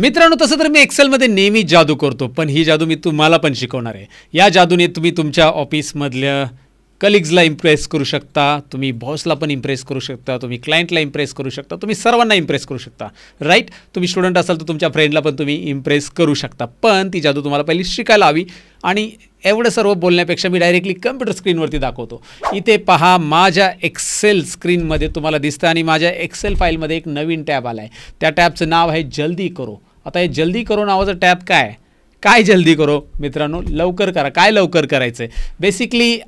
मित्रांनो तसं तर मी एक्सेलमध्ये नेहमी जादू करतो पण ही जादू मी तुम्हाला पण शिकवणार आहे या जादूने तुम्ही तुमच्या ऑफिसमधल्या कलिग्जला इम्प्रेस करू शकता तुम्ही बॉसला पण इम्प्रेस करू शकता तुम्ही क्लायंटला इम्प्रेस करू शकता तुम्ही सर्वांना इम्प्रेस करू शकता राईट तुम्ही स्टुडंट असाल तर तुमच्या फ्रेंडला पण तुम्ही इम्प्रेस करू शकता पण ती जादू तुम्हाला पहिली शिकायला हवी आणि एवढं सर्व बोलण्यापेक्षा मी डायरेक्टली कम्प्युटर स्क्रीनवरती दाखवतो इथे पहा माझ्या एक्सेल स्क्रीनमध्ये तुम्हाला दिसतं आणि माझ्या एक्सेल फाईलमध्ये एक नवीन टॅब आला आहे त्या टॅबचं नाव आहे जल्दी करो आता हे जल्दी करो नावाचं टॅब काय काय जल्दी करो मित्रांनो लवकर करा काय लवकर करायचं आहे बेसिकली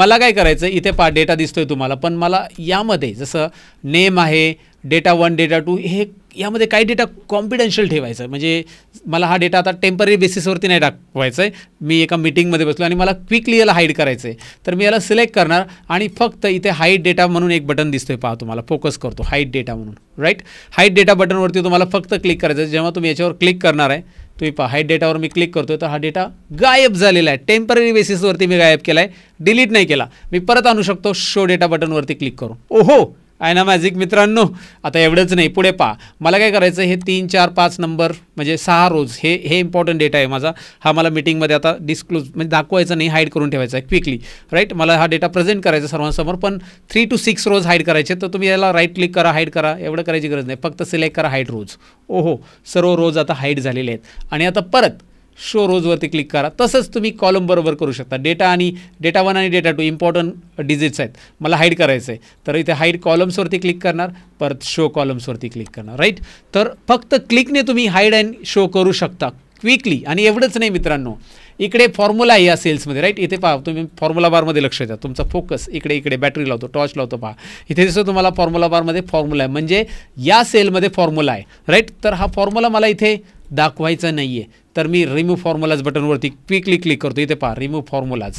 मला काय करायचं आहे इथे पा डेटा दिसतो आहे तुम्हाला पण मला यामध्ये जसं नेम आहे डेटा वन डेटा टू हे यामध्ये काही डेटा कॉम्पिडेन्शियल ठेवायचं म्हणजे मला हा डेटा आता टेम्पररी बेसिसवरती नाही दाखवायचा आहे मी एका मीटिंगमध्ये बसलो आणि मला क्विकली याला हाईड करायचं आहे तर मी याला सिलेक्ट करणार आणि फक्त इथे हाईट डेटा म्हणून एक बटन दिसतोय पहा तुम्हाला फोकस करतो हाईट डेटा म्हणून राईट हाईट डेटा बटनवरती तुम्हाला फक्त क्लिक करायचं आहे जेव्हा तुम्ही याच्यावर क्लिक करणार आहे तुम्ही पहा हाईट डेटावर मी क्लिक करतो तर हा डेटा गायब झालेला आहे टेम्पररी बेसिसवरती मी गायब केला आहे डिलीट नाही केला मी परत आणू शकतो शो डेटा बटनवरती क्लिक करून ओहो आहे ना मॅजिक मित्रांनो आता एवढंच नाही पुढे पा मला काय करायचं हे तीन चार पाच नंबर म्हणजे सहा रोज हे हे इम्पॉर्टंट डेटा आहे माझा हा मला मीटिंगमध्ये आता डिस्क्लोज म्हणजे दाखवायचा नाही हाईड करून ठेवायचा आहे क्विकली राईट मला हा डेटा प्रेझेंट करायचा सर्वांसमोर पण three two six rows hide करायचे तर तुम्ही याला राईट क्लिक करा हाईड करा एवढं करायची गरज नाही फक्त सिलेक्ट करा हाईड रोज ओहो सर्व रोज आता हाईड झालेले आहेत आणि आता परत शो रोजवरती क्लिक करा तसंच तुम्ही कॉलम बरोबर करू शकता डेटा आणि डेटा वन आणि डेटा टू इम्पॉर्टंट डिजिट्स आहेत मला हाईड करायचं आहे तर इथे हाईड कॉलम्सवरती क्लिक करणार परत शो कॉलम्सवरती क्लिक करणार राईट तर फक्त क्लिकने तुम्ही हाईड अँड शो करू शकता क्विकली आणि एवढंच नाही मित्रांनो इकडे फॉर्म्युला आहे या सेल्समध्ये राईट इथे पहा तुम्ही फॉर्म्युला बारमध्ये लक्ष द्या तुमचा फोकस इकडे इकडे बॅटरी लावतो टॉर्च लावतो पहा इथे दिसतो तुम्हाला फॉर्म्युला बारमध्ये फॉर्म्युला आहे म्हणजे या सेलमध्ये फॉर्म्युला आहे राईट तर हा फॉर्म्युला मला इथे दाखवायचा नाही आहे तर मी रिमूव्ह फॉर्म्युलाज बटनवरती क्विकली क्लिक करतो इथे पहा remove formulas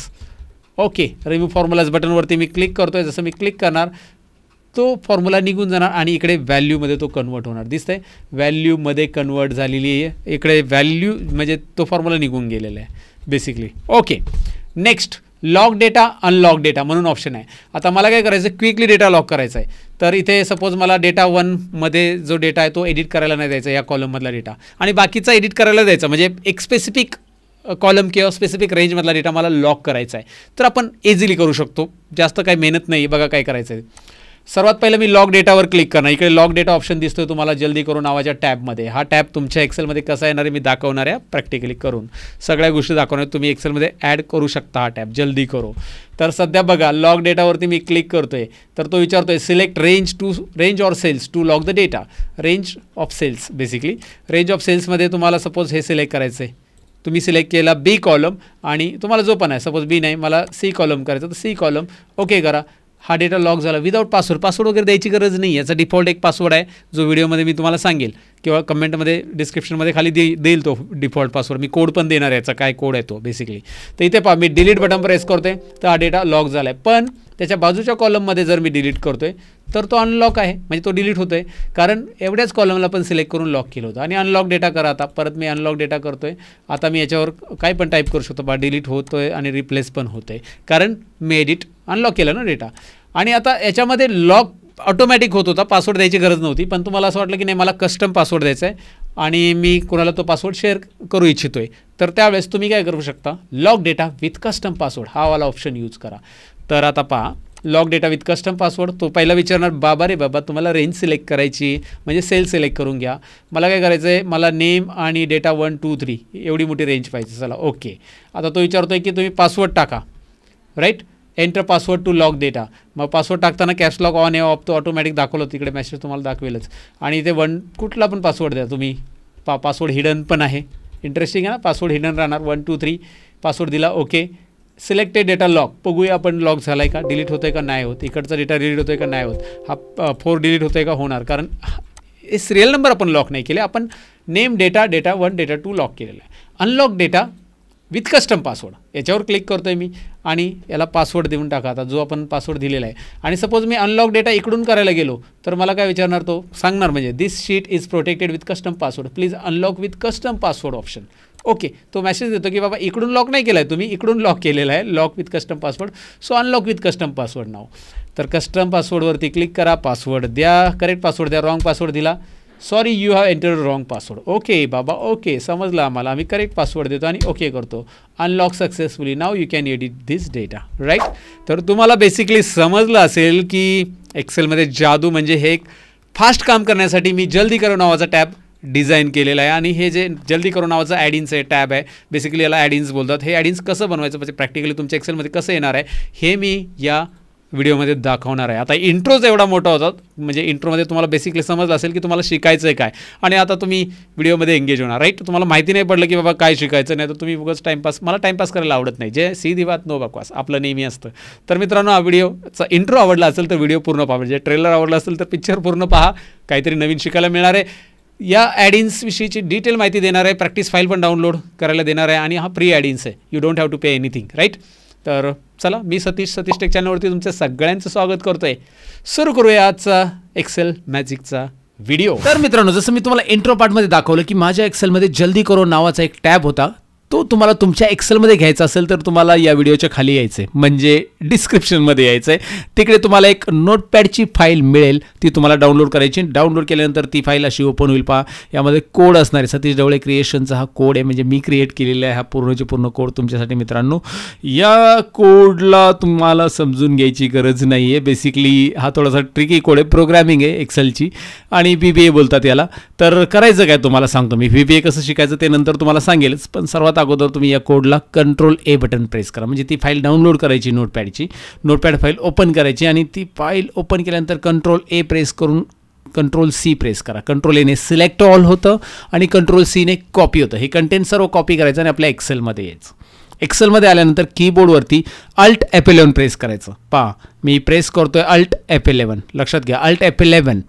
okay remove formulas बटनवरती मी क्लिक करतो आहे जसं मी क्लिक करणार तो फॉर्म्युला निघून जाणार आणि इकडे व्हॅल्यूमध्ये तो कन्वर्ट होणार आहे व्हॅल्यूमध्ये कन्वर्ट झालेली आहे इकडे व्हॅल्यू म्हणजे तो फॉर्म्युला निघून गेलेला आहे basically okay next lock data unlock data म्हणून ऑप्शन आहे आता मला काय करायचं क्विकली डेटा लॉक करायचा आहे तर इथे सपोज मला डेटा वनमध्ये जो डेटा आहे तो एडिट करायला नाही द्यायचा या कॉलममधला डेटा आणि बाकीचा एडिट करायला द्यायचा म्हणजे एक स्पेसिफिक कॉलम किंवा स्पेसिफिक रेंजमधला डेटा मला लॉक करायचा आहे तर आपण इझिली करू शकतो जास्त काही मेहनत नाही बघा काय करायचं आहे सर्वात पहिलं मी लॉग डेटावर क्लिक करणार इकडे लॉग डेटा ऑप्शन दिसतोय तुम्हाला जल्दी करून नावाच्या टॅबमध्ये हा टॅब तुमच्या एक्सेलमध्ये कसा येणार आहे मी दाखवणार आहे प्रॅक्टिकली करून सगळ्या गोष्टी दाखवणार तुम्ही एक्सेलमध्ये ॲड करू शकता हा टॅब जल्दी करो तर सध्या बघा लॉग डेटावरती मी क्लिक करतो आहे तर तो विचारतो आहे select range to range or cells to lock the data range of cells basically range of सेल्समध्ये तुम्हाला सपोज हे सिलेक्ट करायचं आहे तुम्ही सिलेक्ट केला बी कॉलम आणि तुम्हाला जो पण आहे सपोज बी नाही मला सी कॉलम करायचं तर सी कॉलम ओके करा हा डेटा लॉक झाला विदाऊट पासवर्ड पासवर्ड वगैरे द्यायची गरज नाही याचा डिफॉल्ट एक पासवर्ड आहे जो व्हिडिओमध्ये मी तुम्हाला सांगेल किंवा कमेंटमध्ये डिस्क्रिप्शनमध्ये खाली दे देईल तो डिफॉल्ट पासवर्ड मी कोड पण देणार आहे याचा काय कोड आहे तो बेसिकली तर इथे पहा मी डिलीट बटन प्रेस करते तर हा डेटा लॉक झाला आहे पण त्याच्या बाजूच्या कॉलममध्ये जर मी डिलीट करतो आहे तर तो अनलॉक आहे म्हणजे तो डिलीट होतो आहे कारण एवढ्याच कॉलमला पण सिलेक्ट करून लॉक केलं होतं आणि अनलॉक डेटा करा आता परत मी अनलॉक डेटा करतो आहे आता मी याच्यावर काय पण टाईप करू शकतो बा डिलीट होतो आहे आणि रिप्लेस पण होतं आहे कारण मी एडिट अनलॉक केलं ना डेटा आणि आता याच्यामध्ये लॉक ऑटोमॅटिक होत होता पासवर्ड द्यायची गरज नव्हती पण तुम्हाला असं वाटलं की नाही मला कस्टम पासवर्ड द्यायचा आहे आणि मी कोणाला तो पासवर्ड शेअर करू इच्छितो आहे तर त्यावेळेस तुम्ही काय करू शकता lock data with custom password हा वाला ऑप्शन यूज करा तर आता पहा lock data with custom password तो पहिला विचारणार बाबा रे बाबा तुम्हाला रेंज सिलेक्ट करायची म्हणजे सेल सिलेक्ट करून घ्या मला काय करायचं आहे मला नेम आणि डेटा वन टू थ्री एवढी मोठी रेंज पाहिजे चला ओके आता तो विचारतो की तुम्ही पासवर्ड टाका right enter password to lock data मग पासवर्ड टाकताना कॅश लॉक ऑन आहे ऑफ तो ऑटोमॅटिक दाखवलं तिकडे मेसेज तुम्हाला दाखवेलच आणि इथे वन कुठला पण पासवर्ड द्या तुम्ही पा पासवर्ड हिडन पण आहे इंटरेस्टिंग आहे ना पासवर्ड हिडन राहणार वन टू थ्री पासवर्ड दिला ओके सिलेक्टेड डेटा लॉक बघूया आपण लॉक झाला आहे का डिलीट होतं आहे का नाही होत इकडचा डेटा डिलीट होतो का नाही होत हा फोर डिलीट होतं आहे का होणार कारण हे सिरियल नंबर आपण लॉक नाही केले आपण name data data one data two lock केलेला आहे unlock data with custom password याच्यावर क्लिक करतो आहे मी आणि याला पासवर्ड देऊन टाका आता जो आपण पासवर्ड दिलेला आहे आणि सपोज मी अनलॉक डेटा इकडून करायला गेलो तर मला काय विचारणार तो सांगणार म्हणजे this sheet is protected with custom password please unlock with custom password option okay तो मेसेज देतो की बाबा इकडून लॉक नाही केला आहे तुम्ही इकडून लॉक केलेला आहे lock with custom password so unlock with custom password नाव तर कस्टम पासवर्डवरती क्लिक करा पासवर्ड द्या करेक्ट पासवर्ड द्या रॉंग पासवर्ड दिला sorry you have enter wrong password okay बाबा ओके समजलं आम्हाला आम्ही करेक्ट पासवर्ड देतो आणि ओके करतो unlock successfully now you can edit this data right तर तुम्हाला बेसिकली समजलं असेल की एक्सेलमध्ये जादू म्हणजे हे एक फास्ट काम करण्यासाठी मी जल्दी करो नावाचा टॅब डिझाईन केलेलं आहे आणि हे जे जल्दी करो नावाचं ॲडिन्स आहे टॅब आहे बेसिकली याला ॲडिन्स बोलतात हे ॲडिन्स कसं बनवायचं म्हणजे प्रॅक्टिकली तुमच्या एक्सेलमध्ये कसं येणार आहे हे मी या व्हिडिओमध्ये दाखवणार आहे आता इंट्रोच एवढा मोठा होता म्हणजे इंट्रोमध्ये तुम्हाला बेसिकली समजलं असेल की तुम्हाला शिकायचं आहे काय आणि आता तुम्ही व्हिडिओमध्ये एंगेज होणार राईट तुम्हाला माहिती नाही पडलं की बाबा काय शिकायचं नाही तर तुम्ही उगाच टाईमपास मला टाईमपास करायला आवडत नाही जे सी बात नो बकवास आपलं नेहमी असतं तर मित्रांनो हा व्हिडिओचा इंट्रो आवडला असेल तर व्हिडिओ पूर्ण पहा म्हणजे ट्रेलर आवडला असेल तर पिक्चर पूर्ण पहा काहीतरी नवीन शिकायला मिळणार आहे या ॲडिन्सविषयीची डिटेल माहिती देणार आहे प्रॅक्टिस फाईल पण डाउनलोड करायला देणार आहे आणि हा फ्री ॲडिन्स आहे you don't have to pay anything right तर चला मी सतीश सतीश टेक चॅनलवरती तुमचं सगळ्यांचं स्वागत करतो आहे सुरू करूया आजचा एक्सेल मॅजिकचा व्हिडिओ तर मित्रांनो जसं मी तुम्हाला इंट्रो पार्टमध्ये दाखवलं की माझ्या एक्सेलमध्ये जल्दी करो नावाचा एक टॅब होता तो तुम्हाला तुमच्या एक्सेलमध्ये घ्यायचा असेल तर तुम्हाला या व्हिडिओच्या खाली यायचं आहे म्हणजे डिस्क्रिप्शनमध्ये यायचं आहे तिकडे तुम्हाला एक नोटपॅडची फाईल मिळेल ती तुम्हाला डाउनलोड करायची डाउनलोड केल्यानंतर ती फाईल अशी ओपन होईल पहा यामध्ये कोड असणार आहे सतीश ढवळे क्रिएशनचा हा कोड आहे म्हणजे मी क्रिएट केलेला आहे हा पूर्णचे पूर्ण कोड तुमच्यासाठी मित्रांनो या कोडला तुम्हाला समजून घ्यायची गरज नाही आहे बेसिकली हा थोडासा ट्रिकी कोड आहे प्रोग्रॅमिंग आहे एक्सेलची आणि बी बी ए बोलतात याला तर करायचं काय तुम्हाला सांगतो मी बी बी ए कसं शिकायचं ते नंतर तुम्हाला सांगेलच पण सर्वात अगोदर तुम्ही या कोडला कंट्रोल ए बटन प्रेस करा म्हणजे ती फाईल डाउनलोड करायची नोटपॅडची नोटपॅड फाईल ओपन करायची आणि ती फाईल ओपन केल्यानंतर कंट्रोल ए प्रेस करून कंट्रोल सी प्रेस करा कंट्रोल एने सिलेक्ट ऑल होतं आणि कंट्रोल सीने कॉपी होतं हे कंटेंट सर्व कॉपी करायचं आणि आपल्या एक्सेलमध्ये यायचं एक्सेलमध्ये आल्यानंतर कीबोर्डवरती अल्ट एप इलेवन प्रेस करायचं पहा मी प्रेस करतोय अल्ट एप इलेवन लक्षात घ्या alt F eleven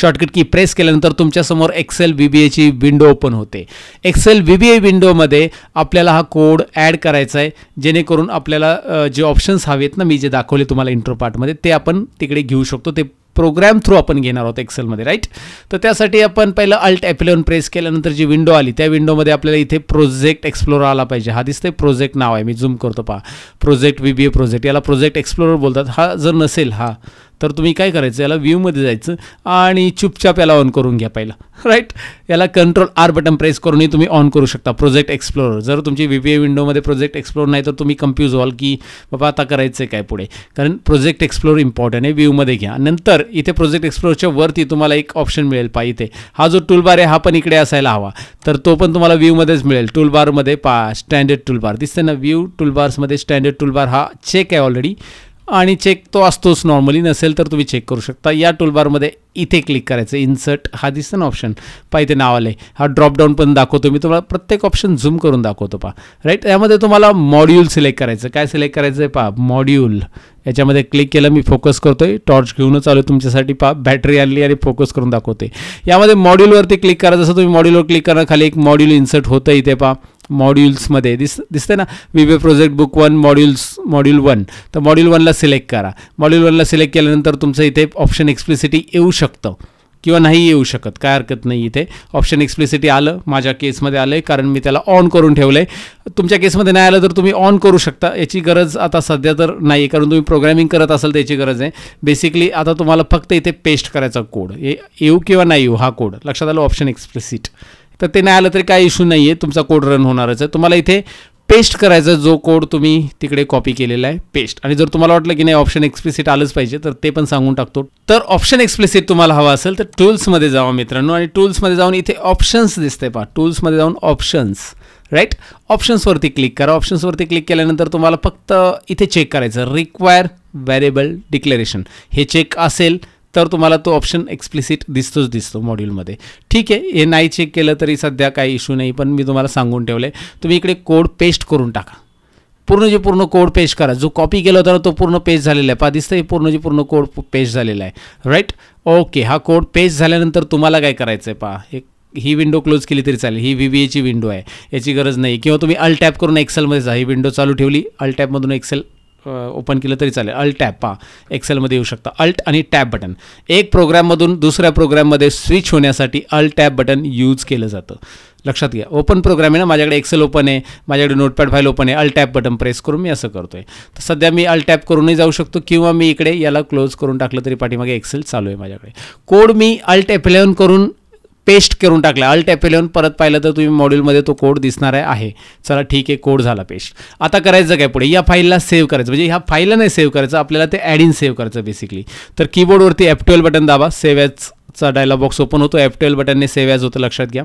shortcut key press केल्यानंतर तुमच्यासमोर एक्सेल बी बी एची विंडो ओपन होते एक्सेल बी बी ए विंडोमध्ये आपल्याला हा कोड ॲड करायचा आहे जेणेकरून आपल्याला जे ऑप्शन्स हवेत ना मी जे दाखवले तुम्हाला इंट्रो पार्टमध्ये ते आपण तिकडे घेऊ शकतो ते प्रोग्राम थ्रू आपण घेणार आहोत एक्सेलमध्ये राईट तर त्यासाठी आपण पहिलं अल्ट ॲपिलेवन प्रेस केल्यानंतर जी विंडो आली त्या विंडोमध्ये आपल्याला इथे प्रोजेक्ट एक्सप्लोरर आला पाहिजे हा दिसतंय प्रोजेक्ट नाव आहे मी झूम करतो पहा project B B A project याला प्रोजेक्ट एक्सप्लोरर बोलतात हा जर नसेल हा तर तुम्ही काय करायचं याला व्ह्यूमध्ये जायचं आणि चुपचाप याला ऑन करून घ्या पहिला राईट याला कंट्रोल आर बटन प्रेस करूनही तुम्ही ऑन करू शकता प्रोजेक्ट एक्सप्लोर जर तुमची व्ही पी आय विंडोमध्ये प्रोजेक्ट एक्सप्लोर नाही तर तुम्ही कन्फ्यूज व्हाल की बाबा आता करायचं आहे काय पुढे कारण प्रोजेक्ट एक्सप्लोर इम्पॉर्टंट आहे व्ह्यूमध्ये घ्या नंतर इथे प्रोजेक्ट एक्सप्लोरच्या वरती तुम्हाला एक ऑप्शन मिळेल पा इथे हा जो टूलबार आहे हा पण इकडे असायला हवा तर तो पण तुम्हाला व्ह्यूमध्येच मिळेल टूलबारमध्ये पा स्टँडर्ड टूलबार दिसते ना व्ह्यू टूलबार्समध्ये स्टँडर्ड टूलबार हा चेक आहे ऑलरेडी आणि चेक तो असतोच नॉर्मली नसेल तर तुम्ही चेक करू शकता या टूलबारमध्ये इथे क्लिक करायचं इन्सर्ट हा दिसतं ना ऑप्शन पहा इथे नाव आलं आहे हा ड्रॉपडाऊन पण दाखवतो मी तुम्हाला प्रत्येक ऑप्शन झूम करून दाखवतो पहा राईट यामध्ये तुम्हाला मॉड्यूल सिलेक्ट करायचं काय सिलेक्ट करायचं आहे पहा मॉड्यूल याच्यामध्ये क्लिक केलं मी फोकस करतोय टॉर्च घेऊनच आलो तुमच्यासाठी पहा बॅटरी आणली आणि फोकस करून दाखवते यामध्ये मॉड्यूलवरती क्लिक करा जसं तुम्ही मॉड्यूलवर क्लिक करा खाली एक मॉड्यूल इन्सर्ट होतं इथे पहा मॉड्युल्समध्ये दिस दिसतंय ना विवे project book one modules module one तर मॉड्यूल वनला सिलेक्ट करा मॉड्यूल वनला सिलेक्ट केल्यानंतर तुमचं इथे ऑप्शन एक्सप्लिसिटी येऊ शकतं किंवा नाही येऊ शकत काय हरकत नाही इथे ऑप्शन एक्सप्लिसिटी आलं माझ्या केसमध्ये आलं आहे कारण मी त्याला ऑन करून ठेवलं आहे तुमच्या केसमध्ये नाही आलं तर तुम्ही ऑन करू शकता याची गरज आता सध्या तर नाही कारण तुम्ही प्रोग्रॅमिंग करत असाल त्याची गरज आहे बेसिकली आता तुम्हाला फक्त इथे पेस्ट करायचा कोड येऊ किंवा नाही येऊ हा कोड लक्षात आलं ऑप्शन एक्सप्लिसिट तर ते नाही आलं तरी काही इश्यू नाही आहे तुमचा कोड रन होणारच आहे तुम्हाला इथे पेस्ट करायचा जो कोड तुम्ही तिकडे कॉपी केलेला आहे पेस्ट आणि जर तुम्हाला वाटलं की नाही ऑप्शन एक्सप्लिसिट आलंच पाहिजे तर ते पण सांगून टाकतो तर ऑप्शन एक्सप्लिसिट तुम्हाला हवा असेल तर टूल्समध्ये जावा मित्रांनो आणि टूल्समध्ये जाऊन इथे ऑप्शन्स दिसते पहा टूल्समध्ये जाऊन ऑप्शन्स राईट ऑप्शन्सवरती क्लिक करा ऑप्शन्सवरती क्लिक केल्यानंतर तुम्हाला फक्त इथे चेक करायचं रिक्वायर व्हॅरेबल डिक्लेरेशन हे चेक असेल तर तुम्हाला तो ऑप्शन एक्सप्लिसिट दिसतोच दिसतो मॉड्यूलमध्ये ठीक आहे हे नाही चेक केलं तरी सध्या काही इश्यू नाही पण मी तुम्हाला सांगून ठेवलं आहे तुम्ही इकडे कोड पेस्ट करून टाका पूर्ण जे पूर्ण कोड पेस्ट करा जो कॉपी केला होता ना तो पूर्ण पेस्ट झालेला आहे पहा दिसतं पूर्ण जे पूर्ण कोड पेस्ट झालेला आहे राईट ओके हा कोड पेस्ट झाल्यानंतर तुम्हाला काय करायचं आहे पहा एक ही विंडो क्लोज केली तरी चालेल ही व्ही व्ही एची विंडो आहे याची गरज नाही किंवा तुम्ही अल टॅप करून एक्सेलमध्ये जा ही विंडो चालू ठेवली अल एक्सेल ओपन केलं तरी चालेल अल्ट टॅप पा एक्सेलमध्ये येऊ शकता अल्ट आणि टॅप बटन एक प्रोग्राममधून दुसऱ्या प्रोग्राममध्ये स्विच होण्यासाठी अल्ट टॅप बटन यूज केलं जातं लक्षात घ्या ओपन प्रोग्राम आहे ना माझ्याकडे एक्सेल ओपन आहे माझ्याकडे नोटपॅड फाईल ओपन आहे अल टॅप बटन प्रेस करून मी असं करतो आहे तर सध्या मी अल्ट टॅप करूनही जाऊ शकतो किंवा मी इकडे याला क्लोज करून टाकलं तरी पाठीमागे एक्सेल चालू आहे माझ्याकडे कोड मी अल्ट एफ करून पेस्ट करून टाकला अल्ट येऊन परत पाहिलं तर तुम्ही मॉड्यूलमध्ये तो कोड दिसणार आहे चला ठीक आहे कोड झाला पेस्ट आता करायचं काय पुढे या फाईलला सेव्ह करायचं म्हणजे ह्या फाईलला नाही सेव्ह करायचं आपल्याला ते ॲड इन सेव्ह करायचं बेसिकली तर कीबोर्डवरती एफ ट्वेल्व बटन दाबा सेव्ह चा डायलॉग बॉक्स ओपन होतो एफ ट्वेल्व बटनने सेव्ह होतं लक्षात घ्या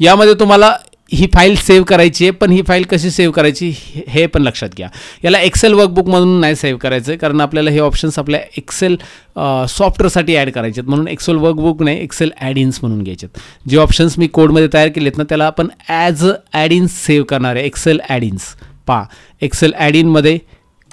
यामध्ये तुम्हाला ही फाईल सेव्ह करायची आहे पण ही फाईल कशी सेव्ह करायची हे पण लक्षात घ्या याला एक्सेल वर्कबुकमधून नाही सेव्ह करायचं कारण आपल्याला हे ऑप्शन्स आपल्या एक्सेल सॉफ्टवेअरसाठी ॲड करायचे आहेत म्हणून एक्सेल वर्कबुक नाही एक्सेल ॲड इन्स म्हणून घ्यायचे आहेत जे ऑप्शन्स मी कोडमध्ये तयार केलेत ना त्याला आपण ॲज ॲड इन्स सेव्ह करणार आहे एक्सेल ॲड इन्स पा एक्सेल ॲड इनमध्ये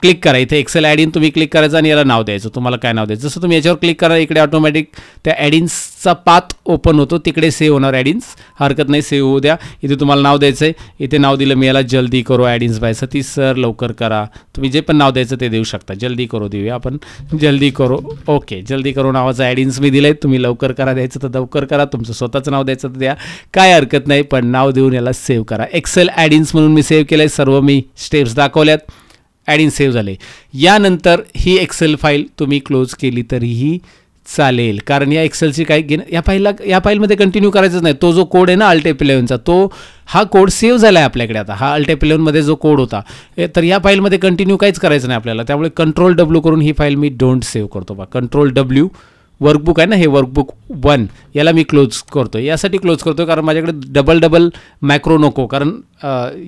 क्लिक करा इथे एक्सेल ॲड इन तुम्ही क्लिक करायचं आणि याला नाव द्यायचं तुम्हाला काय नाव द्यायचं जसं तुम्ही याच्यावर क्लिक करा इकडे ऑटोमॅटिक त्या ॲडिन्सचा पाथ ओपन होतो तिकडे सेव्ह होणार ॲडिन्स हरकत नाही सेव्ह होऊ द्या इथे तुम्हाला नाव द्यायचं आहे इथे नाव दिलं मी याला जल्दी करो ॲडिन्स बाय सती सर लवकर करा तुम्ही जे पण नाव द्यायचं ते देऊ शकता जल्दी करो देऊया आपण जल्दी करो ओके जल्दी करो नावाचं ॲडिन्स मी दिलं आहे तुम्ही लवकर करा द्यायचं तर लवकर करा तुमचं स्वतःचं नाव द्यायचं तर द्या काय हरकत नाही पण नाव देऊन याला सेव्ह करा एक्सेल ॲडिन्स म्हणून मी सेव्ह केलं आहे सर्व मी स्टेप्स दाखवल्यात इन सेव्ह झाले यानंतर ही एक्सेल फाईल तुम्ही क्लोज केली तरीही चालेल कारण या एक्सेलची काही घेणं या फाईलला या फाईलमध्ये कंटिन्यू करायचंच नाही तो जो कोड आहे ना अल्टेप इलेव्हनचा तो हा कोड सेव्ह झाला आहे आपल्याकडे आता हा अल्टेप इलेव्हनमध्ये जो कोड होता तर या फाईलमध्ये कंटिन्यू काहीच करायचं नाही आपल्याला त्यामुळे कंट्रोल डब्ल्यू करून ही फाईल मी डोंट सेव्ह करतो बा कंट्रोल डब्ल्यू वर्कबुक आहे ना हे वर्कबुक वन याला मी क्लोज करतो यासाठी क्लोज करतो कारण माझ्याकडे डबल डबल मॅक्रो नको कारण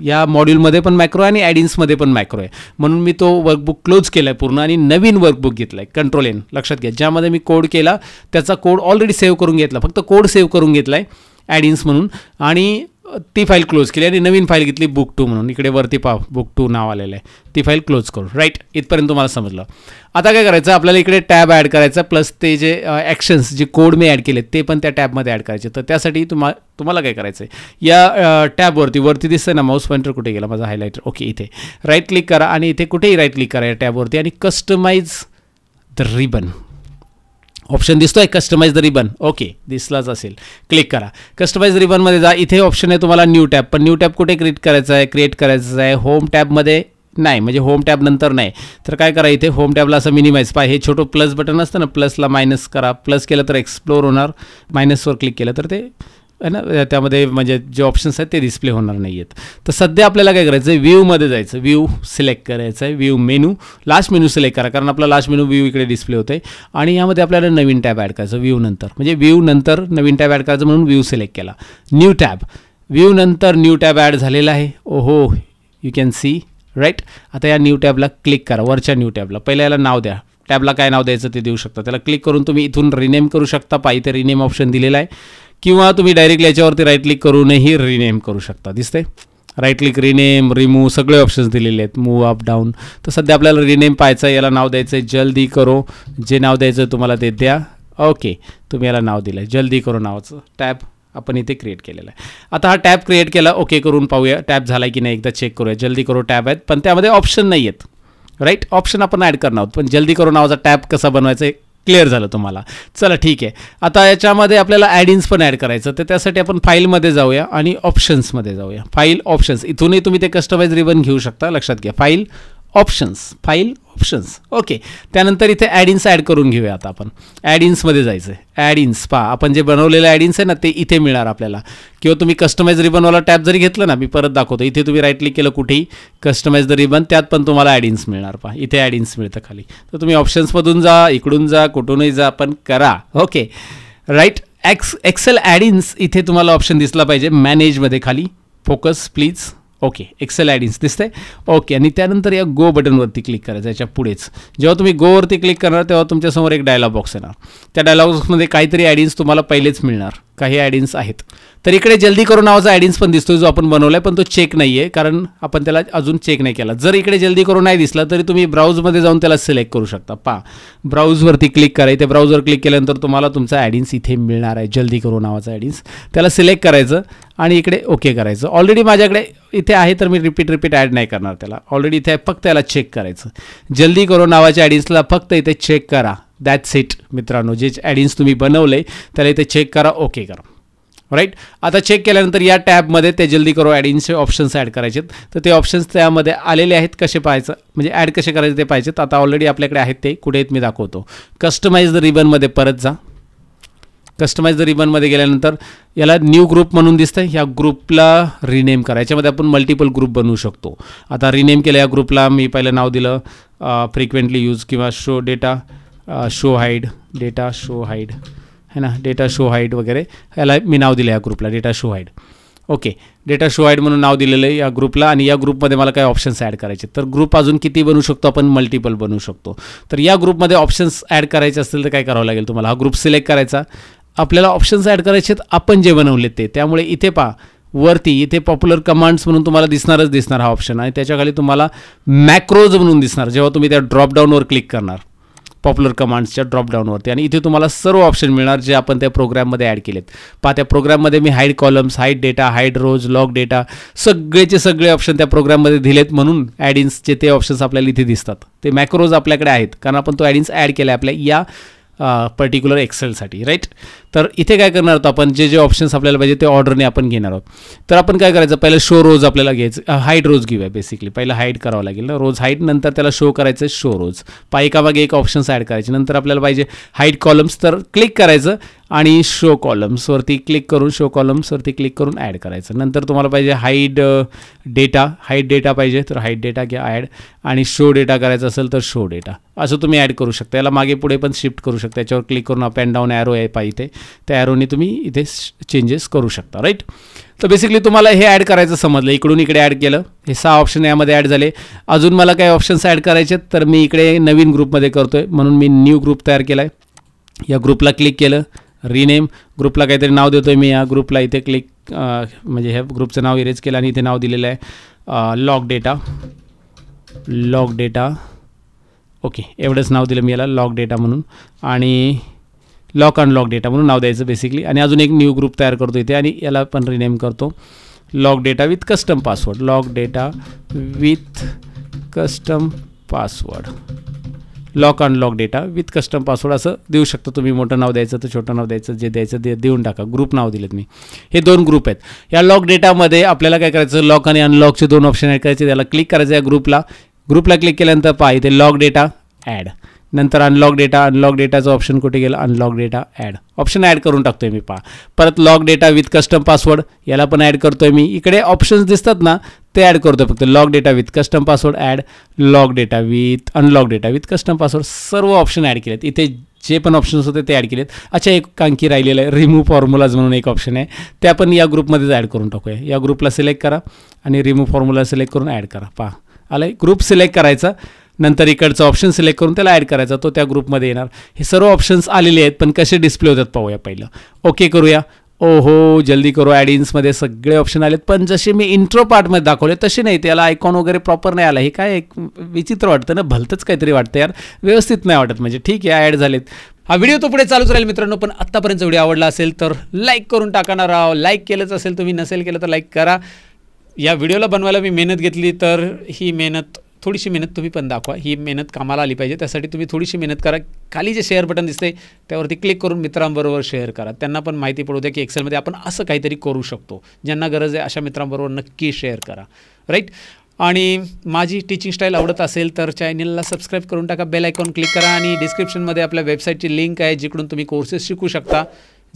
या मॉड्यूलमध्ये पण मॅक्रो आहे आणि ॲडिन्समध्ये पण मॅक्रो आहे म्हणून मी तो वर्कबुक क्लोज केला आहे पूर्ण आणि नवीन वर्कबुक घेतला आहे कंट्रोल एन लक्षात घ्या ज्यामध्ये मी कोड केला त्याचा कोड ऑलरेडी सेव्ह करून घेतला फक्त कोड सेव्ह करून घेतला आहे ॲडिन्स म्हणून आणि ती फाईल क्लोज केली आणि नवीन फाईल घेतली बुक टू म्हणून इकडे वरती पा बुक टू नाव आलेलं आहे ती फाईल क्लोज करू राईट इथपर्यंत तुम्हाला समजलं आता काय करायचं आपल्याला इकडे टॅब ॲड करायचा प्लस ते जे ॲक्शन्स जे कोड मी ॲड केले ते पण त्या टॅबमध्ये ॲड करायचे तर त्यासाठी तुम्हा तुम्हाला काय करायचं आहे या टॅबवरती वरती दिसतं ना माऊस पॉइंटर कुठे गेला माझा हायलायटर ओके इथे राईट क्लिक करा आणि इथे कुठेही राईट क्लिक करा या टॅबवरती आणि कस्टमाइज द रिबन ऑप्शन आहे कस्टमाइज द रिबन ओके दिसलाच असेल क्लिक करा कस्टमाइज रिबनमध्ये जा इथे ऑप्शन आहे तुम्हाला न्यू टॅब पण न्यू टॅब कुठे क्रिएट करायचं आहे क्रिएट करायचं आहे होम टॅबमध्ये नाही म्हणजे होम टॅब नंतर नाही तर काय करा इथे होम टॅबला असं मिनिमाइज पाय हे छोटं प्लस बटन असतं ना प्लसला मायनस करा प्लस केलं तर एक्सप्लोर होणार मायनसवर क्लिक केलं तर ते ना त्यामध्ये म्हणजे जे ऑप्शन्स आहेत ते डिस्प्ले होणार नाही आहेत तर सध्या आपल्याला काय करायचं आहे व्ह्यूमध्ये जायचं व्ह्यू सिलेक्ट करायचं आहे view menu last menu select करा कारण आपला लास्ट मेनू व्ह्यू इकडे डिस्प्ले होते आणि यामध्ये आपल्याला नवीन टॅब ॲड करायचं व्ह्यू नंतर म्हणजे व्ह्यू नंतर नवीन टॅब ॲड करायचं म्हणून व्ह्यू सिलेक्ट केला न्यू टॅब व्ह्यू नंतर न्यू टॅब ॲड झालेला आहे ओहो यू कॅन सी राईट आता या न्यू टॅबला क्लिक करा वरच्या न्यू टॅबला पहिल्या याला नाव द्या टॅबला काय नाव द्यायचं ते देऊ शकता त्याला क्लिक करून तुम्ही इथून रिनेम करू शकता पाहिजे ते रिनेम ऑप्शन दिलेलं आहे किंवा तुम्ही डायरेक्टली याच्यावरती राईट क्लिक करूनही रिनेम करू शकता दिसते राईट क्लिक रिनेम रिमूव्ह सगळे ऑप्शन्स दिलेले आहेत मूव अप डाऊन तर सध्या आपल्याला रिनेम आहे याला नाव द्यायचं आहे जल्दी करो जे नाव द्यायचं तुम्हाला ते द्या ओके तुम्ही याला नाव दिलं आहे जल्दी करो नावाचं टॅब आपण इथे क्रिएट केलेलं आहे आता हा टॅब क्रिएट केला ओके करून पाहूया टॅब झाला की नाही एकदा चेक करूया जल्दी करो टॅब आहेत पण त्यामध्ये ऑप्शन नाही आहेत राईट ऑप्शन आपण ॲड करणार आहोत पण जल्दी करो नावाचा टॅब कसा बनवायचा क्लिअर झालं तुम्हाला चला ठीक आहे आता याच्यामध्ये आपल्याला ॲडिन्स पण ॲड करायचं तर त्यासाठी आपण फाईलमध्ये जाऊया आणि ऑप्शन्समध्ये जाऊया फाईल ऑप्शन्स इथूनही तुम्ही ते कस्टमाइज रिबन घेऊ शकता लक्षात घ्या file options file options okay त्यानंतर इथे ॲडिन्स ॲड करून घेऊया आता आपण ॲडिन्समध्ये जायचं आहे ॲडिन्स पहा आपण जे बनवलेलं ॲडिन्स आहे ना ते इथे मिळणार आपल्याला किंवा तुम्ही कस्टमाइज रिबनवाला टॅप जरी घेतलं ना मी परत दाखवतो इथे तुम्ही राईट क्लिक केलं कुठेही कस्टमाइज द रिबन त्यात पण तुम्हाला ॲडिन्स मिळणार पहा इथे ॲडिन्स मिळतं खाली तर तुम्ही ऑप्शन्समधून जा इकडून जा कुठूनही जा पण करा okay right X Excel add ins इथे तुम्हाला ऑप्शन दिसला पाहिजे मॅनेजमध्ये खाली फोकस प्लीज ओके एक्सेल आय दिसते ओके आणि त्यानंतर या गो बटनवरती क्लिक करायचं याच्या पुढेच जेव्हा तुम्ही गोवरती क्लिक करणार तेव्हा तुमच्यासमोर एक डायलॉग बॉक्स येणार त्या डायलॉग बॉक्समध्ये काहीतरी ॲडिन्स तुम्हाला पहिलेच मिळणार काही ॲडिन्स आहेत तर इकडे जल्दी करून नावाचा ॲडिन्स पण दिसतोय जो आपण बनवला आहे पण तो चेक नाही आहे कारण आपण त्याला अजून चेक नाही केला जर इकडे जल्दी करून नाही दिसला तरी तुम्ही ब्राऊजमध्ये जाऊन त्याला सिलेक्ट करू शकता पा ब्राऊजवरती क्लिक करा इथे ब्राऊजवर क्लिक केल्यानंतर तुम्हाला तुमचा ॲडिन्स इथे मिळणार आहे जल्दी करू नावाचा ॲडिन्स त्याला सिलेक्ट करायचं आणि इकडे ओके करायचं ऑलरेडी माझ्याकडे इथे आहे तर मी रिपीट रिपीट ॲड नाही करणार त्याला ऑलरेडी इथे फक्त याला चेक करायचं जल्दी करो नावाच्या ॲडिन्सला फक्त इथे चेक करा दॅट्स इट मित्रांनो जे ॲडिन्स तुम्ही बनवले त्याला इथे चेक करा ओके करा राईट आता चेक केल्यानंतर या टॅबमध्ये ते जल्दी करो ॲडिन्सचे ऑप्शन्स ॲड करायचे तर ते ऑप्शन्स त्यामध्ये आलेले आहेत कसे पाहायचं म्हणजे ॲड कसे करायचे ते पाहिजेत आता ऑलरेडी आपल्याकडे आहेत ते कुठे आहेत मी दाखवतो कस्टमाइज द रिबनमध्ये परत जा कस्टमाइज रिबनमध्ये गेल्यानंतर याला न्यू ग्रुप म्हणून दिसतं ह्या ग्रुपला रिनेम करा याच्यामध्ये आपण मल्टिपल ग्रुप बनवू शकतो आता रिनेम केला या ग्रुपला मी पहिलं नाव दिलं फ्रिक्वेंटली यूज किंवा show data show hide data show hide है ना डेटा शो हाईड वगैरे याला मी नाव दिलं या ग्रुपला data show hide okay data show hide म्हणून नाव दिलेलं आहे या ग्रुपला आणि या ग्रुपमध्ये मला काय ऑप्शन्स ॲड करायचे तर ग्रुप अजून किती बनवू शकतो आपण मल्टिपल बनवू शकतो तर या ग्रुपमध्ये ऑप्शन्स ॲड करायचे असतील तर काय करावं लागेल तुम्हाला हा ग्रुप सिलेक्ट करायचा आपल्याला ऑप्शन्स ॲड करायचे आहेत आपण जे बनवले ते त्यामुळे इथे पहा वरती इथे पॉप्युलर कमांड्स म्हणून तुम्हाला दिसणारच दिसणार हा ऑप्शन आणि त्याच्या खाली तुम्हाला मॅक्रोज म्हणून दिसणार जेव्हा तुम्ही त्या ड्रॉपडाऊनवर क्लिक करणार पॉप्युलर कमांड्सच्या ड्रॉपडाऊनवरती आणि इथे तुम्हाला सर्व ऑप्शन मिळणार जे आपण त्या प्रोग्राममध्ये ॲड केलेत पा त्या प्रोग्राममध्ये मी hide columns hide data hide rows lock data सगळेचे सगळे ऑप्शन त्या प्रोग्राममध्ये दिलेत म्हणून ॲडिन्सचे ते ऑप्शन्स आपल्याला इथे दिसतात ते मॅक्रोज आपल्याकडे आहेत कारण आपण तो ॲडिन्स ॲड केला आपल्या या पर्टिक्युलर एक्सेलसाठी राईट तर इथे काय करणार आहोत आपण जे जे ऑप्शन्स आपल्याला पाहिजे ते ऑर्डरने आपण घेणार आहोत तर आपण काय करायचं पहिले शो रोज आपल्याला घ्यायचं हाईट रोज आहे बेसिकली पहिलं हाईट करावं लागेल ना रोज हाईट नंतर त्याला शो करायचं शो रोज पायकामागे एक ऑप्शन्स ॲड करायचे नंतर आपल्याला पाहिजे हाईट कॉलम्स तर क्लिक करायचं आणि शो कॉलम्सवरती क्लिक करून शो कॉलम्सवरती क्लिक करून ॲड करायचं नंतर तुम्हाला पाहिजे हाईट डेटा हाईट डेटा पाहिजे तर हाईट डेटा घ्या ॲड आणि शो डेटा करायचा असेल तर शो डेटा असं तुम्ही ॲड करू शकता याला मागे पुढे पण शिफ्ट करू शकता याच्यावर क्लिक करून अप अँड डाऊन ॲरो आहे पाहिजे त्या तुम्ही इथे चेंजेस करू शकता राईट तर बेसिकली तुम्हाला हे ॲड करायचं समजलं इकडून इकडे ॲड केलं हे सहा ऑप्शन यामध्ये ॲड झाले अजून मला काही ऑप्शन्स ॲड करायचे तर मी इकडे नवीन ग्रुपमध्ये करतो आहे म्हणून मी न्यू ग्रुप तयार केला आहे या ग्रुपला क्लिक केलं रिनेम ग्रुपला काहीतरी नाव देतो आहे मी या ग्रुपला इथे क्लिक म्हणजे ह्या ग्रुपचं नाव इरेज केलं आणि इथे नाव दिलेलं आहे lock data lock data okay एवढंच नाव दिलं मी याला लॉक डेटा म्हणून आणि लॉक लॉक डेटा म्हणून नाव द्यायचं बेसिकली आणि अजून एक न्यू ग्रुप तयार करतो इथे आणि याला पण रिनेम करतो lock data with custom password lock data with custom password lock lock data with custom password असं देऊ शकता तुम्ही मोठं नाव द्यायचं तर छोटं नाव द्यायचं जे द्यायचं ते देऊन टाका ग्रुप नाव दिलेत मी हे दोन ग्रुप आहेत या लॉक डेटामध्ये आपल्याला काय करायचं लॉक आणि अनलॉकचे दोन ऑप्शन ॲड करायचे त्याला क्लिक करायचं या ग्रुपला ग्रुपला क्लिक केल्यानंतर पहा इथे लॉक डेटा ॲड नंतर अनलॉक डेटा अनलॉक डेटाचं ऑप्शन कुठे गेलं unlock data add option add करून टाकतो आहे मी पहा परत lock data with custom password याला पण ॲड करतो आहे मी इकडे ऑप्शन्स दिसतात ना ते ॲड करतो फक्त lock data with custom password add lock data with unlock data with custom password सर्व ऑप्शन ॲड केलेत इथे जे पण ऑप्शन्स होते ते ॲड केलेत अच्छा एक कांकी राहिलेलं आहे रिमूव्ह फॉर्म्युलाज म्हणून एक ऑप्शन आहे ते आपण या ग्रुपमध्येच ॲड करून टाकूया या ग्रुपला सिलेक्ट करा आणि रिमूव्ह फॉर्म्युला सिलेक्ट करून ॲड करा पहा आलं ग्रुप सिलेक्ट करायचं नंतर इकडचं ऑप्शन सिलेक्ट करून त्याला ॲड करायचा तो त्या ग्रुपमध्ये येणार हे सर्व ऑप्शन्स आलेले आहेत पण कसे डिस्प्ले होतात पाहूया पहिलं ओके करूया ओहो जल्दी करू ॲड इन्समध्ये सगळे ऑप्शन आलेत पण जसे मी इंट्रो पार्टमध्ये दाखवले तसे नाही त्याला आयकॉन वगैरे प्रॉपर नाही आला हे काय एक विचित्र वाटतं ना भलतंच काहीतरी वाटतं यार व्यवस्थित नाही वाटत म्हणजे ठीक आहे ॲड झालेत हा व्हिडिओ तो पुढे चालूच राहील मित्रांनो पण आत्तापर्यंत व्हिडिओ आवडला असेल तर लाईक करून टाकणार आहो लाईक केलंच असेल तुम्ही नसेल केलं तर लाईक करा या व्हिडिओला बनवायला मी मेहनत घेतली तर ही मेहनत थोडीशी मेहनत तुम्ही पण दाखवा ही मेहनत कामाला आली पाहिजे त्यासाठी तुम्ही थोडीशी मेहनत करा खाली जे शेअर बटन दिसते त्यावरती क्लिक करून मित्रांबरोबर शेअर करा त्यांना पण माहिती पडू द्या की एक्सेलमध्ये आपण असं काहीतरी करू शकतो ज्यांना गरज आहे अशा मित्रांबरोबर नक्की शेअर करा राईट आणि माझी टीचिंग स्टाईल आवडत असेल तर चॅनलला सबस्क्राईब करून टाका बेल आयकॉन क्लिक करा आणि डिस्क्रिप्शनमध्ये आपल्या वेबसाईटची लिंक आहे जिकडून तुम्ही कोर्सेस शिकू शकता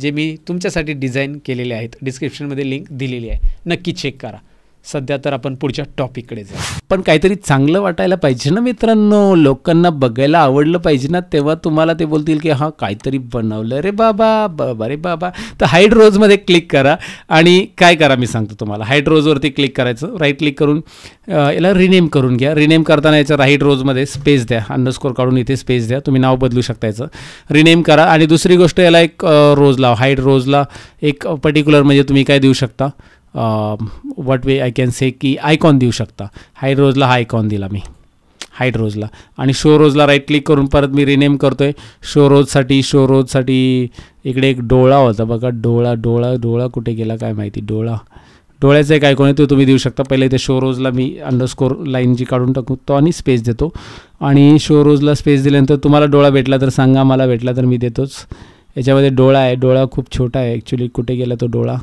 जे मी तुमच्यासाठी डिझाईन केलेले आहेत डिस्क्रिप्शनमध्ये लिंक दिलेली आहे नक्की चेक करा सध्या तर आपण पुढच्या टॉपिककडे जाऊ पण काहीतरी चांगलं वाटायला पाहिजे ना मित्रांनो लोकांना बघायला आवडलं पाहिजे ना तेव्हा तुम्हाला ते बोलतील की हां काहीतरी बनवलं रे बाबा बाबा रे बाबा तर हाईड रोजमध्ये क्लिक करा आणि काय करा मी सांगतो तुम्हाला हाईड रोजवरती क्लिक करायचं राईट क्लिक करून याला रिनेम करून घ्या रिनेम करताना याच्या राईट रोजमध्ये स्पेस द्या अंडरस्कोर काढून इथे स्पेस द्या तुम्ही नाव बदलू शकता याचं रिनेम करा आणि दुसरी गोष्ट याला एक रोज लाव हाईड रोजला एक पर्टिक्युलर म्हणजे तुम्ही काय देऊ शकता what way I can say की आयकॉन देऊ शकता हाईड रोजला हा आयकॉन दिला मी हाईड रोजला आणि शो रोजला राईट क्लिक करून परत मी रिनेम करतो आहे शो रोजसाठी शो रोजसाठी इकडे एक डोळा होता बघा डोळा डोळा डोळा कुठे गेला काय माहिती डोळा डोळ्याचा एक आयकॉन आहे तो तुम्ही देऊ शकता पहिले ते शो रोजला मी अंडरस्कोर लाईन जी काढून टाकू तो आणि स्पेस देतो आणि शो रोजला स्पेस दिल्यानंतर तुम्हाला डोळा भेटला तर सांगा मला भेटला तर मी देतोच याच्यामध्ये डोळा आहे डोळा खूप छोटा आहे ॲक्च्युली कुठे गेला तो डोळा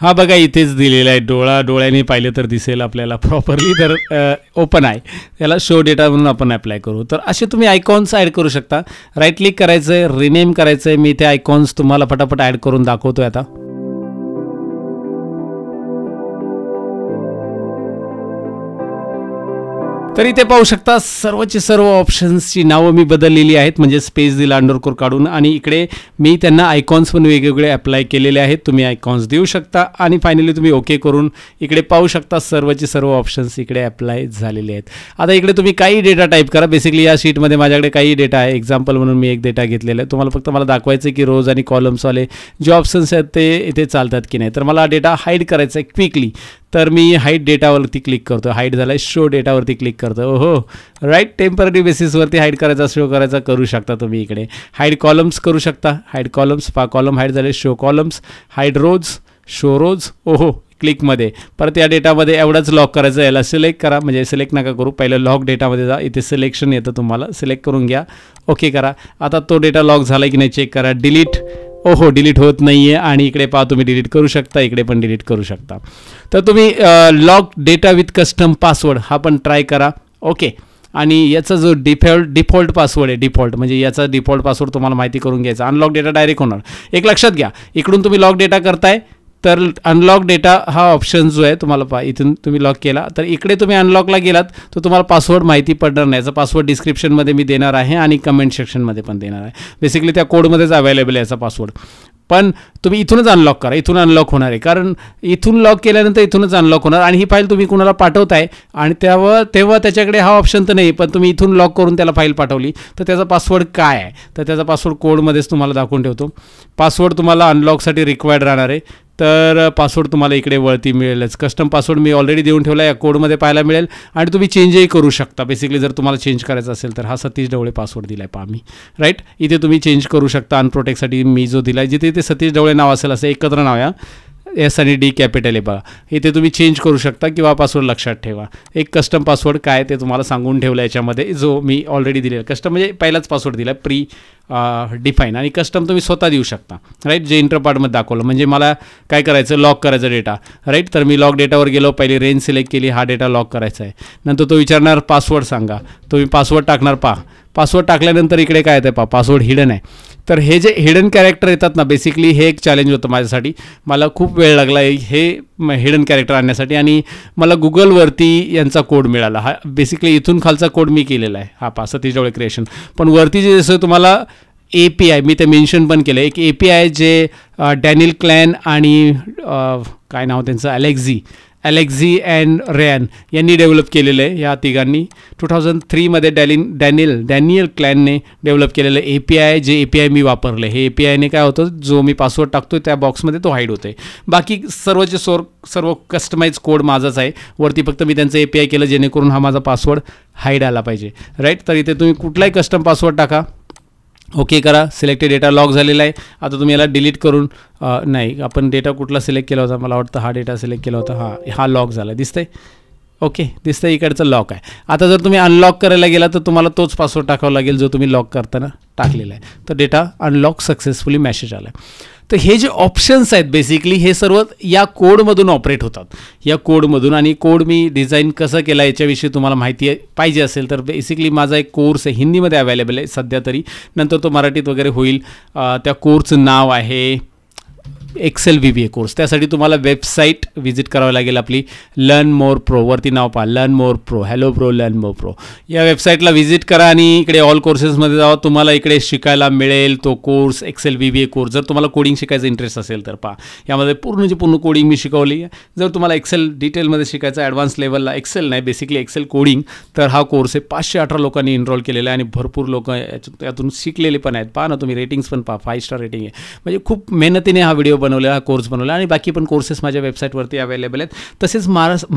हा बघा इथेच दिलेला आहे डोळा डोळ्याने पाहिलं तर दिसेल आपल्याला प्रॉपरली तर ओपन आहे त्याला शो डेटा म्हणून आपण अप्लाय करू तर असे तुम्ही आयकॉन्स ॲड करू शकता राईट क्लिक करायचं आहे रिनेम करायचं आहे मी ते आयकॉन्स तुम्हाला फटाफट ॲड करून दाखवतो आहे आता तर इथे पाहू शकता सर्वचे सर्व ऑप्शन्सची नावं मी बदललेली आहेत म्हणजे स्पेस दिला अंडरकोर काढून आणि इकडे मी त्यांना आयकॉन्स पण वेगवेगळे अप्लाय केलेले आहेत तुम्ही आयकॉन्स देऊ शकता आणि फायनली तुम्ही ओके करून इकडे पाहू शकता सर्वचे सर्व ऑप्शन्स इकडे अप्लाय झालेले आहेत आता इकडे तुम्ही काही डेटा टाईप करा बेसिकली या शीटमध्ये माझ्याकडे काही डेटा आहे एक्झाम्पल म्हणून मी एक डेटा घेतलेला आहे तुम्हाला फक्त मला दाखवायचं आहे की रोज आणि कॉलम्सवाले जे ऑप्शन्स आहेत ते इथे चालतात की नाही तर मला डेटा हाईड करायचा आहे क्विकली तर मी हाईट डेटावरती क्लिक करतो हाईट झाला शो डेटावरती क्लिक करतो हो राईट टेम्पररी बेसिसवरती हाईट करायचा शो करायचा करू शकता तुम्ही इकडे हाईट कॉलम्स करू शकता हाईट कॉलम्स पा कॉलम हाईट झाले show columns hide rows show rows ओहो क्लिकमध्ये परत या डेटामध्ये एवढाच लॉक करायचं याला सिलेक्ट करा म्हणजे सिलेक्ट नका करू पहिलं लॉक डेटामध्ये जा इथे सिलेक्शन येतं तुम्हाला सिलेक्ट करून घ्या ओके करा आता तो डेटा लॉक झाला की नाही चेक करा डिलीट ओहो डिलीट हो, होत नाही आहे आणि इकडे पहा तुम्ही डिलीट करू शकता इकडे पण डिलीट करू शकता तर तुम्ही lock data with custom password हा पण ट्राय करा ओके आणि याचा जो डिफॉल्ट डिफॉल्ट पासवर्ड आहे डिफॉल्ट म्हणजे याचा डिफॉल्ट पासवर्ड तुम्हाला माहिती करून घ्यायचा अनलॉक डेटा डायरेक्ट होणार एक लक्षात घ्या इकडून तुम्ही लॉक डेटा करताय तर अनलॉक डेटा हा ऑप्शन जो आहे तुम्हाला पा इथून तुम्ही लॉक केला तर इकडे तुम्ही अनलॉकला गेलात तर तुम्हाला पासवर्ड माहिती पडणार नाही याचा पासवर्ड डिस्क्रिप्शनमध्ये मी देणार आहे आणि कमेंट सेक्शनमध्ये पण देणार आहे बेसिकली त्या कोडमध्येच अवेलेबल आहे याचा पासवर्ड पण तुम्ही इथूनच अनलॉक करा इथून अनलॉक होणार आहे कारण इथून लॉक केल्यानंतर इथूनच अनलॉक होणार आणि ही फाईल तुम्ही कुणाला पाठवताय आणि तेव्हा तेव्हा त्याच्याकडे हा ऑप्शन तर नाही पण तुम्ही इथून लॉक करून त्याला फाईल पाठवली तर त्याचा पासवर्ड काय आहे तर त्याचा पासवर्ड कोडमध्येच तुम्हाला दाखवून ठेवतो पासवर्ड तुम्हाला अनलॉकसाठी रिक्वायर्ड राहणार आहे तर पासवर्ड तुम्हाला इकडे वळती मिळेलच कस्टम पासवर्ड मी ऑलरेडी देऊन ठेवला या कोडमध्ये पाहायला मिळेल आणि तुम्ही चेंजही करू शकता बेसिकली जर तुम्हाला चेंज करायचा असेल तर हा सतीश ढवळे पासवर्ड दिला आहे पहा मी राईट इथे तुम्ही चेंज करू शकता अनप्रोटेक्टसाठी मी जो दिला आहे जिथे इथे सतीश ढवळे नाव असेल असं एकत्र नाव या एस आणि डी कॅपिटल आहे बघा इथे तुम्ही चेंज करू शकता किंवा पासवर्ड लक्षात ठेवा एक कस्टम पासवर्ड काय ते तुम्हाला सांगून ठेवलं याच्यामध्ये जो मी ऑलरेडी दिलेला कस्टम म्हणजे पहिलाच पासवर्ड दिला प्री डिफाईन आणि कस्टम तुम्ही स्वतः देऊ शकता राईट जे इंटरपार्टमध्ये दाखवलं म्हणजे मला काय करायचं लॉक करायचा डेटा राईट तर मी लॉक डेटावर गेलो पहिले रेंज सिलेक्ट केली हा डेटा लॉक करायचा आहे नंतर तो विचारणार पासवर्ड सांगा तुम्ही पासवर्ड टाकणार पा पासवर्ड टाकल्यानंतर इकडे काय येतं पा पासवर्ड हिडन आहे तर हे जे हिडन कॅरेक्टर येतात ना बेसिकली हे एक चॅलेंज होतं माझ्यासाठी मला खूप वेळ लागला हे हिडन कॅरेक्टर आणण्यासाठी आणि मला गुगलवरती यांचा कोड मिळाला हा बेसिकली इथून खालचा कोड मी केलेला आहे हा पा सतीजवळ क्रिएशन पण वरती जे जसं तुम्हाला ए पी आय मी ते मेन्शन पण केलं एक ए पी आय जे डॅनिल क्लॅन आणि काय नाव त्यांचं अलेक्झी अलेक्झी अँड रॅन यांनी डेव्हलप केलेलं आहे या तिघांनी टू थाउजंड थ्रीमध्ये डॅलिन डॅनियल डॅनियल क्लॅनने डेव्हलप केलेलं ए पी आय जे ए पी आय मी वापरलं हे ए पी आयने काय होतं जो मी पासवर्ड टाकतो त्या बॉक्समध्ये तो हाईड आहे बाकी सर्वचे सोर सर्व कस्टमाइज कोड माझाच आहे वरती फक्त मी त्यांचं ए पी आय केलं जेणेकरून हा माझा पासवर्ड हाईड आला पाहिजे राईट तर इथे तुम्ही कुठलाही कस्टम पासवर्ड टाका ओके करा सिलेक्टेड डेटा लॉक झालेला आहे आता तुम्ही याला डिलीट करून नाही आपण डेटा कुठला सिलेक्ट केला होता मला वाटतं हा डेटा सिलेक्ट केला होता हा हा लॉक झाला दिसतंय ओके दिसतं इकडचं लॉक आहे आता जर तुम्ही अनलॉक करायला गेला तर तुम्हाला तोच पासवर्ड टाकावा लागेल जो तुम्ही लॉक करताना टाकलेला आहे तर डेटा अनलॉक सक्सेसफुली मॅसेज आला आहे तर हे जे ऑप्शन्स आहेत बेसिकली हे सर्व या कोडमधून ऑपरेट होतात या कोडमधून आणि कोड मी डिझाईन कसं केला याच्याविषयी तुम्हाला माहिती पाहिजे असेल तर बेसिकली माझा एक कोर्स आहे हिंदीमध्ये अवेलेबल आहे सध्या तरी नंतर तो मराठीत वगैरे होईल त्या कोर्सचं नाव आहे Excel B B A course त्यासाठी तुम्हाला वेबसाईट व्हिजिट करावी लागेल आपली लर्न मोर प्रो वरती नाव पहा learn more pro hello pro learn more pro या वेबसाईटला व्हिजिट करा आणि इकडे ऑल कोर्सेसमध्ये जावा तुम्हाला इकडे शिकायला मिळेल तो course Excel V B A course जर तुम्हाला कोडिंग शिकायचा इंटरेस्ट असेल तर पहा यामध्ये पूर्णची पूर्ण कोडिंग मी शिकवली आहे जर तुम्हाला एक्सेल डिटेलमध्ये शिकायचं ॲडव्हान्स लेवलला एक्सेल नाही बेसिकली एक्सेल कोडिंग तर हा कोर्स आहे पाचशे अठरा लोकांनी इनरोल केलेला आहे आणि भरपूर लोक यातून शिकलेले पण आहेत पहा ना तुम्ही रेटिंग्स पण पहा फाय स्टार रेटिंग आहे म्हणजे खूप मेहनतीने हा व्हिडिओ बनवलेला हा कोर्स बनवला आणि बाकी पण कोर्सेस माझ्या वेबसाईटवरती अवेलेबल आहेत तसेच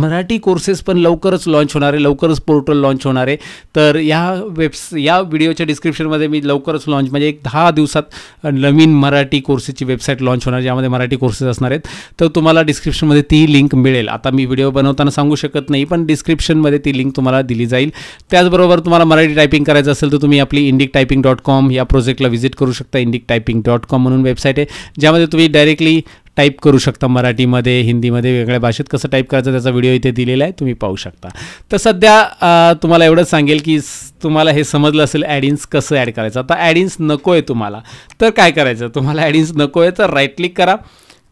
मराठी कोर्सेस पण लवकरच लॉन्च आहे लवकरच पोर्टल लॉन्च आहे तर या वेब्स या व्हिडिओच्या डिस्क्रिप्शनमध्ये मी लवकरच लॉन्च म्हणजे एक दहा दिवसात नवीन मराठी कोर्सेसची वेबसाईट लॉन्च होणार ज्यामध्ये मराठी कोर्सेस असणार आहेत तर तुम्हाला डिस्क्रिप्शनमध्ये ती लिंक मिळेल आता मी व्हिडिओ बनवताना सांगू शकत नाही पण डिस्क्रिप्शनमध्ये ती लिंक तुम्हाला दिली जाईल त्याचबरोबर तुम्हाला मराठी टायपिंग करायचं असेल तर तुम्ही आपली इंडिक टायपिंग डॉट कॉम या प्रोजेक्टला व्हिजिट करू शकता इंडिक टायपिंग डॉट कॉम म्हणून वेबसाईट आहे ज्यामध्ये तुम्ही डायरेक्ट डायरेक्टली टाईप करू शकता मराठीमध्ये हिंदीमध्ये वेगळ्या भाषेत कसं टाईप करायचं त्याचा व्हिडिओ इथे दिलेला आहे तुम्ही पाहू शकता तर सध्या तुम्हाला एवढंच सांगेल की तुम्हाला हे समजलं असेल ॲडिन्स कसं ॲड करायचं आता ॲडिन्स नको आहे तुम्हाला तर काय करायचं तुम्हाला ॲडिन्स नको आहे तर राईट क्लिक करा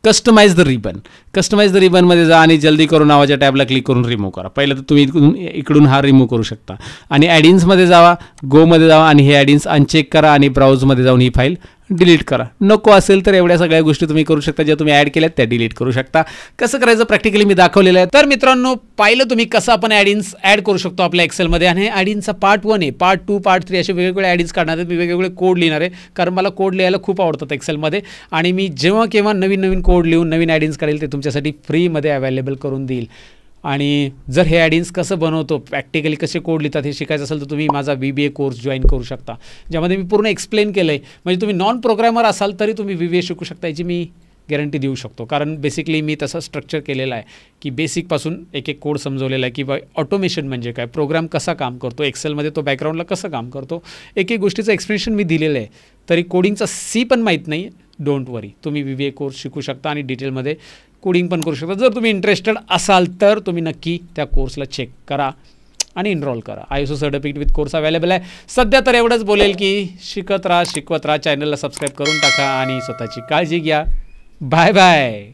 customize the ribbon customize the रिबनमध्ये जा आणि जल्दी करून नावाच्या टॅबला क्लिक करून रिमूव्ह करा पहिलं तर तुम्ही इकडून हा रिमूव्ह करू शकता आणि ॲडिन्समध्ये जावा गोमध्ये जावा आणि हे ॲडिन्स अनचेक करा आणि ब्राऊजमध्ये जाऊन ही फाईल डिलीट करा नको असेल तर एवढ्या सगळ्या गोष्टी तुम्ही करू शकता ज्या तुम्ही ॲड केल्यात त्या डिलीट करू शकता कसं करायचं प्रॅक्टिकली मी दाखवलेलं आहे तर मित्रांनो पाहिलं तुम्ही कसं आपण ॲडिन्स ॲड करू शकतो आपल्या एक्सेलमध्ये आणि ॲडिन्सचा पार्ट वन आहे पार्ट टू पार्ट थ्री असे वेगवेगळे ॲडिन्स काढणार आहेत मी वेगवेगळे कोड लिहिणार आहे कारण मला कोड लिहायला खूप आवडतात एक्सेलमध्ये आणि मी जेव्हा केव्हा नवीन नवीन कोड लिहून नवीन ॲडिन्स काढेल ते तुमच्यासाठी फ्रीमध्ये अवेलेबल करून देईल आणि जर हे ॲडिन्स कसं बनवतो प्रॅक्टिकली कसे कोड लिहितात हे शिकायचं असेल तर तुम्ही माझा बी बी ए कोर्स जॉईन करू शकता ज्यामध्ये मी पूर्ण एक्सप्लेन केलं आहे म्हणजे तुम्ही नॉन प्रोग्रॅमर असाल तरी तुम्ही बी बी ए शिकू शकता याची मी गॅरंटी देऊ शकतो कारण बेसिकली मी तसं स्ट्रक्चर केलेलं आहे की बेसिकपासून एक एक कोड समजवलेला आहे की बा ऑटोमेशन म्हणजे काय प्रोग्राम कसा काम करतो एक्सेलमध्ये तो बॅकग्राऊंडला कसं काम करतो एक एक गोष्टीचं एक्सप्लेनेशन मी दिलेलं आहे तरी कोडिंगचा सी पण माहीत नाही डोंट वरी तुम्ही बी बी ए कोर्स शिकू शकता आणि डिटेलमध्ये कोडिंग पण करू शकता जर तुम्ही इंटरेस्टेड असाल तर तुम्ही नक्की त्या कोर्सला चेक करा आणि इनरोल करा I certificate with course available आहे सध्या तर एवढंच बोलेल की शिकत राहा शिकवत राहा चॅनलला सबस्क्राईब करून टाका आणि स्वतःची काळजी घ्या बाय बाय